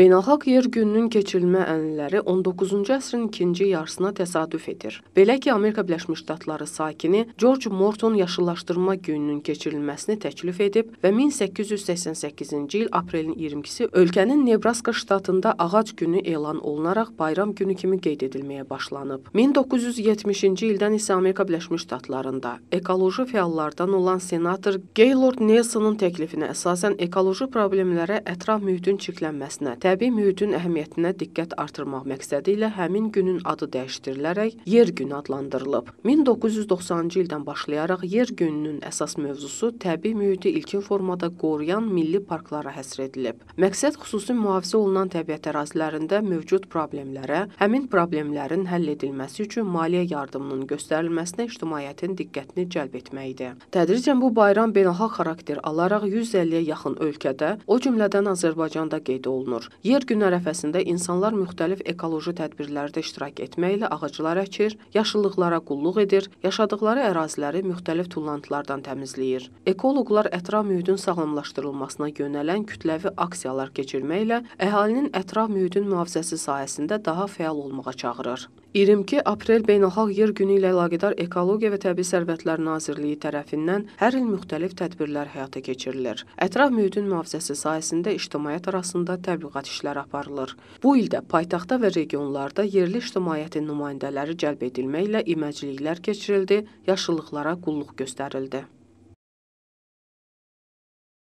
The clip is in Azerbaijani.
Beynəlxalq Yer Gününün keçirilmə ənənələri 19-cu əsrin ikinci yarısına təsadüf edir. Belə ki, Amerika Birləşmiş Ştatları sakini George Morton yaşıllaşdırma gününün keçirilməsini təklif edib və 1888-ci il aprelin 22-si ölkənin Nebraska ştatında ağac günü elan olunaraq bayram günü kimi qeyd edilməyə başlanıb. 1970-ci ildən isə Amerika Birləşmiş Ştatlarında ekoloji fəallardan olan senator Gaylord Nelsonun təklifinə əsasən ekoloji problemlərə ətraf mühitin çirklənməsinə Təbii mühitin əhəmiyyətinə diqqət artırmaq məqsədi ilə həmin günün adı dəyişdirilərək Yer günü adlandırılıb. 1990-cı ildən başlayaraq Yer gününün əsas mövzusu təbii mühiti ilkin formada qoruyan milli parklara həsr edilib. Məqsəd xüsusi mühafizə olunan təbiət ərazilərində mövcud problemlərə, həmin problemlərin həll edilməsi üçün maliyyə yardımının göstərilməsinə ictimaiyyətin diqqətini cəlb etməkdir. Tədricən bu bayram beynəlxalq xarakter alaraq 150-yə yaxın ölkədə, o cümlədən Azərbaycanda qeyd olunur. Yer gün ərəfəsində insanlar müxtəlif ekoloji tədbirlərdə iştirak etməklə ağaclar əkir, yaşıllıqlara qulluq edir, yaşadıqları əraziləri müxtəlif tullantılardan təmizləyir. Ekoloqlar ətraf mühitin sağlamlaşdırılmasına yönələn kütləvi aksiyalar keçirməklə əhalinin ətraf mühitin mühafizəsi sahəsində daha fəal olmağa çağırır. 22 aprel Beynəlxalq Yer Günü ilə əlaqədar Ekologiya və Təbii Sərvətlər Nazirliyi tərəfindən hər il müxtəlif tədbirlər həyata keçirilir. Ətraf mühitin mühafizəsi sahəsində ictimaiyyət arasında təbliğat işləri aparılır. Bu ildə paytaxtda və regionlarda yerli ictimaiyyətin nümayəndələri cəlb edilməklə iməcliklər keçirildi, yaşıllıqlara qulluq göstərildi.